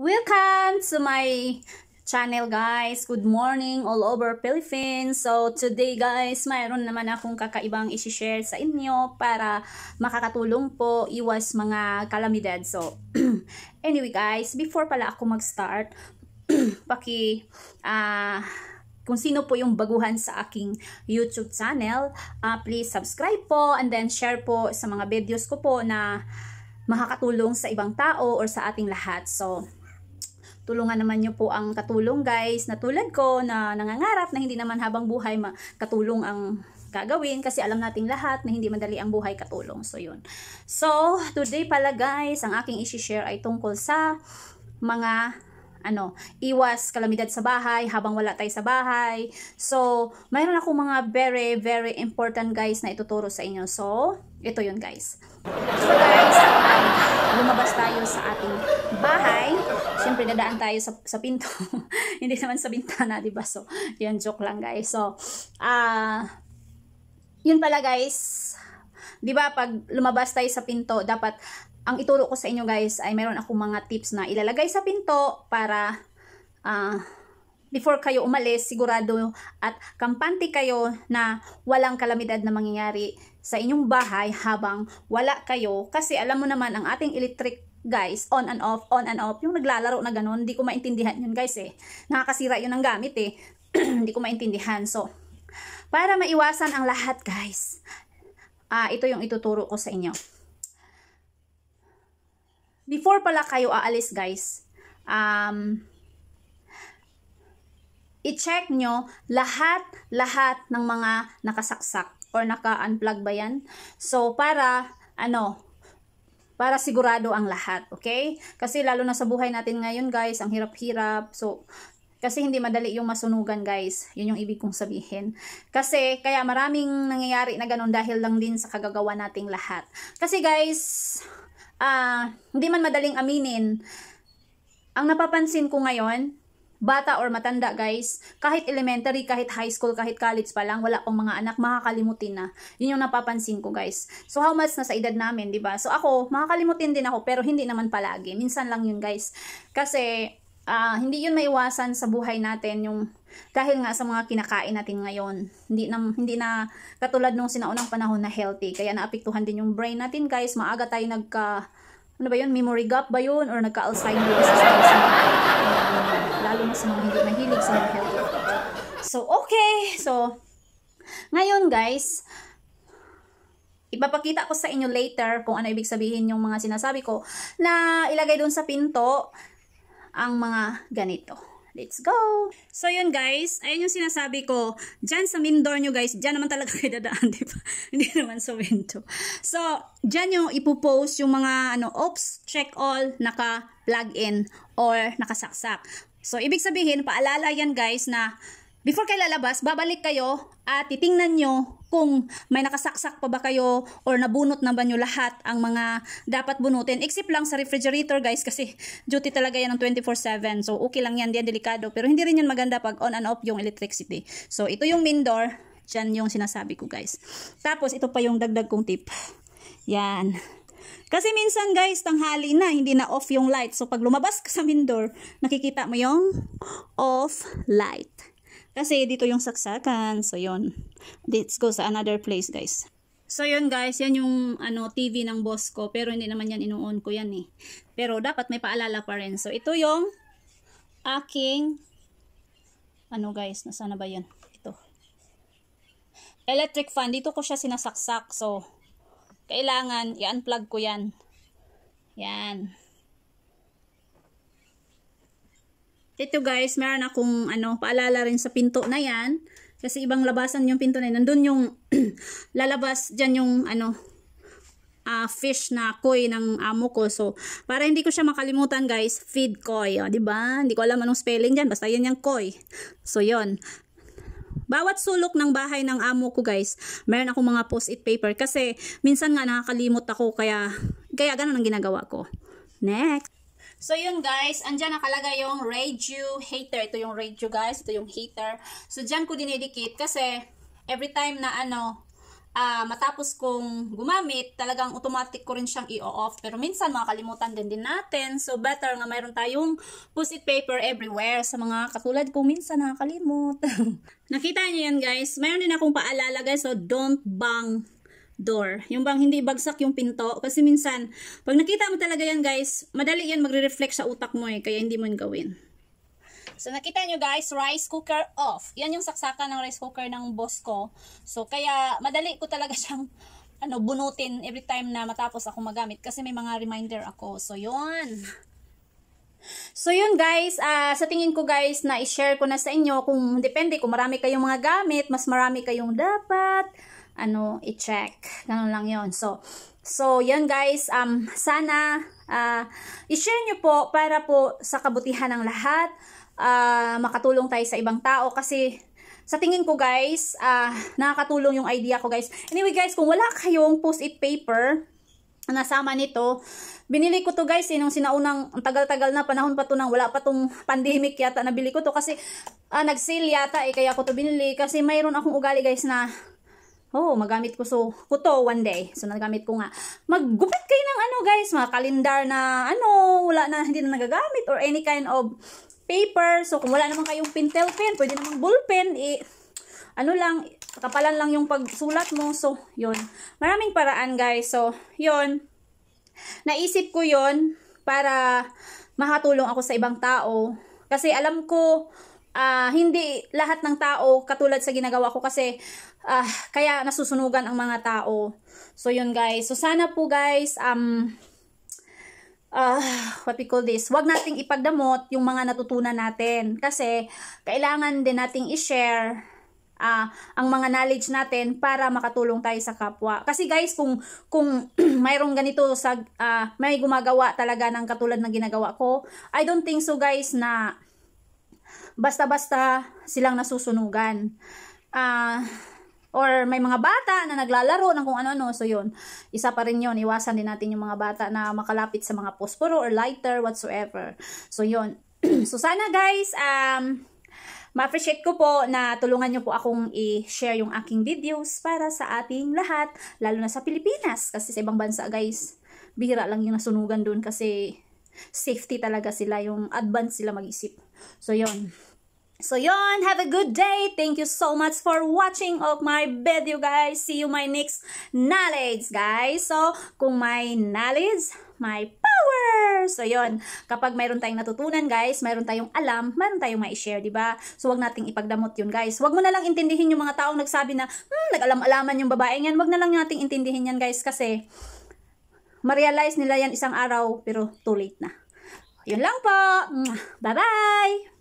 Welcome to my channel guys. Good morning all over Philippines. So today guys, mayroon naman akong kakaibang isi-share sa inyo para makakatulong po iwas mga kalamidad. So anyway guys, before pala ako mag-start, paki ah uh, kung sino po yung baguhan sa aking YouTube channel, uh, please subscribe po and then share po sa mga videos ko po na makakatulong sa ibang tao or sa ating lahat. So, tulungan naman nyo po ang katulong guys na tulad ko na nangangarap na hindi naman habang buhay katulong ang gagawin kasi alam nating lahat na hindi madali ang buhay katulong. So, yun. So, today pala guys, ang aking isi-share ay tungkol sa mga ano, iwas kalamidad sa bahay habang wala tayo sa bahay. So, mayroon akong mga very, very important guys na ituturo sa inyo. So, ito yun guys. So guys, lumabas tayo sa ating bahay syempre dadaan tayo sa, sa pinto. Hindi naman sa bintana, 'di ba? So, 'yun joke lang, guys. So, ah uh, 'yun pala, guys. 'Di ba pag lumabas tayo sa pinto, dapat ang ituro ko sa inyo, guys, ay meron ako mga tips na ilalagay sa pinto para ah uh, before kayo umalis, sigurado at kampante kayo na walang kalamidad na mangyayari sa inyong bahay habang wala kayo. Kasi alam mo naman, ang ating electric guys, on and off, on and off. Yung naglalaro na ganun, hindi ko maintindihan yun guys eh. Nakakasira yun ng gamit eh. hindi ko maintindihan. So, para maiwasan ang lahat guys, uh, ito yung ituturo ko sa inyo. Before pala kayo aalis guys, um, i-check nyo lahat-lahat ng mga nakasaksak or naka-unplug ba yan? So, para, ano, para sigurado ang lahat, okay? Kasi lalo na sa buhay natin ngayon guys, ang hirap-hirap. So, kasi hindi madali yung masunugan guys. Yun yung ibig kong sabihin. Kasi kaya maraming nangyayari na ganun dahil lang din sa kagagawa nating lahat. Kasi guys, ah uh, hindi man madaling aminin, ang napapansin ko ngayon, bata or matanda guys, kahit elementary, kahit high school, kahit college pa lang, wala pang mga anak, makakalimutin na. Yun yung napapansin ko guys. So how much na sa edad namin, di ba? So ako, makakalimutin din ako, pero hindi naman palagi. Minsan lang yun guys. Kasi uh, hindi yun maiwasan sa buhay natin yung dahil nga sa mga kinakain natin ngayon. Hindi na, hindi na katulad nung sinaunang panahon na healthy. Kaya naapektuhan din yung brain natin guys. Maaga tayo nagka, ano ba yun, memory gap ba yun? Or nagka-Alzheimer's. So, ngayon guys, ipapakita ko sa inyo later kung ano ibig sabihin yung mga sinasabi ko na ilagay doon sa pinto ang mga ganito. Let's go! So, yun guys. Ayun yung sinasabi ko. Diyan sa main door nyo guys. Diyan naman talaga kayo dadaan, di ba? Hindi naman sa window. So, diyan yung ipopost yung mga, ano, oops, check all, naka-plug in or nakasaksak. So, ibig sabihin, paalala yan guys na before kayo lalabas, babalik kayo at titingnan nyo kung may nakasaksak pa ba kayo or nabunot na ba nyo lahat ang mga dapat bunutin. Except lang sa refrigerator guys kasi duty talaga yan ng 24-7. So okay lang yan, diyan delikado. Pero hindi rin yan maganda pag on and off yung electricity. So ito yung main door. Diyan yung sinasabi ko guys. Tapos ito pa yung dagdag kong tip. Yan. Kasi minsan guys, tanghali na, hindi na off yung light. So pag lumabas ka sa main door, nakikita mo yung off light. Kasi dito yung saksakan. So, yon. Let's go sa another place, guys. So, yon guys. Yan yung ano, TV ng boss ko. Pero hindi naman yan inu-on ko yan eh. Pero dapat may paalala pa rin. So, ito yung aking ano guys. Nasaan na ba yan? Ito. Electric fan. Dito ko siya sinasaksak. So, kailangan i-unplug ko yan. Yan. Ito guys, meron akong ano, paalala rin sa pinto na yan. Kasi ibang labasan yung pinto na yan. Nandun yung lalabas dyan yung ano, uh, fish na koi ng amo ko. So, para hindi ko siya makalimutan guys, feed koi. di ba Hindi ko alam anong spelling dyan. Basta yan yung koi. So, yon bawat sulok ng bahay ng amo ko guys, meron akong mga post-it paper kasi minsan nga nakakalimot ako kaya, kaya ganun ang ginagawa ko. Next! So, yun guys, andyan nakalagay yung radio hater. Ito yung radio guys, ito yung hater. So, dyan ko dinedicate kasi every time na ano, uh, matapos kong gumamit, talagang automatic ko rin siyang i-off. Pero minsan makakalimutan din din natin. So better nga mayroon tayong post-it paper everywhere sa mga katulad ko minsan nakakalimut. Nakita niyo yan guys. Mayroon din akong paalala guys. So don't bang door. Yung bang hindi bagsak yung pinto. Kasi minsan, pag nakita mo talaga yan guys, madali yan magre-reflect sa utak mo eh. Kaya hindi mo yung gawin. So, nakita nyo guys, rice cooker off. Yan yung saksakan ng rice cooker ng boss ko. So, kaya madali ko talaga siyang ano, bunutin every time na matapos ako magamit. Kasi may mga reminder ako. So, yun. So, yun guys. Uh, sa tingin ko guys, na i-share ko na sa inyo. Kung depende, kung marami kayong mga gamit, mas marami kayong dapat ano, i-check. Ganun lang yon So, so yun guys, um, sana uh, i-share niyo po para po sa kabutihan ng lahat, uh, makatulong tayo sa ibang tao kasi sa tingin ko guys, uh, nakakatulong yung idea ko guys. Anyway guys, kung wala kayong post-it paper, nasama nito. Binili ko to guys, eh, nung sinaunang, ang tagal-tagal na, panahon pa to nang wala pa tong pandemic yata, nabili ko to kasi ah, nag-sale yata eh, kaya ko to binili kasi mayroon akong ugali guys na Oh, magamit ko so kuto one day. So nagamit ko nga. Maggupit kayo ng ano guys, mga kalendar na ano, wala na hindi na nagagamit or any kind of paper. So kung wala naman kayong pintel pen, pwede namang ballpen i eh, ano lang, kapalan lang yung pagsulat mo. So, yun. Maraming paraan guys. So, yun. Naisip ko yun para makatulong ako sa ibang tao. Kasi alam ko, uh, hindi lahat ng tao katulad sa ginagawa ko kasi uh, kaya nasusunugan ang mga tao. So yun guys. So sana po guys um uh, what we call this, Huwag nating ipagdamot yung mga natutunan natin kasi kailangan din nating i-share uh, ang mga knowledge natin para makatulong tayo sa kapwa. Kasi guys, kung kung mayroong ganito sa uh, may gumagawa talaga ng katulad ng ginagawa ko, I don't think so guys na basta-basta silang nasusunugan. uh, or may mga bata na naglalaro ng kung ano-ano. So, yun. Isa pa rin yun. Iwasan din natin yung mga bata na makalapit sa mga posporo or lighter whatsoever. So, yun. so, sana guys, um, ma-appreciate ko po na tulungan nyo po akong i-share yung aking videos para sa ating lahat, lalo na sa Pilipinas. Kasi sa ibang bansa, guys, bihira lang yung nasunugan doon kasi safety talaga sila, yung advance sila mag-isip. So, yon So, yon Have a good day. Thank you so much for watching of my video, guys. See you my next knowledge, guys. So, kung may knowledge, may power. So, yon Kapag mayroon tayong natutunan, guys, mayroon tayong alam, mayroon tayong ma-share, di ba So, wag nating ipagdamot yun, guys. Wag mo na lang intindihin yung mga taong nagsabi na, hmm, nag-alam-alaman yung babaeng yan. Wag na lang nating intindihin yan, guys, kasi ma-realize nila yan isang araw pero too late na. Yun lang po. Bye-bye!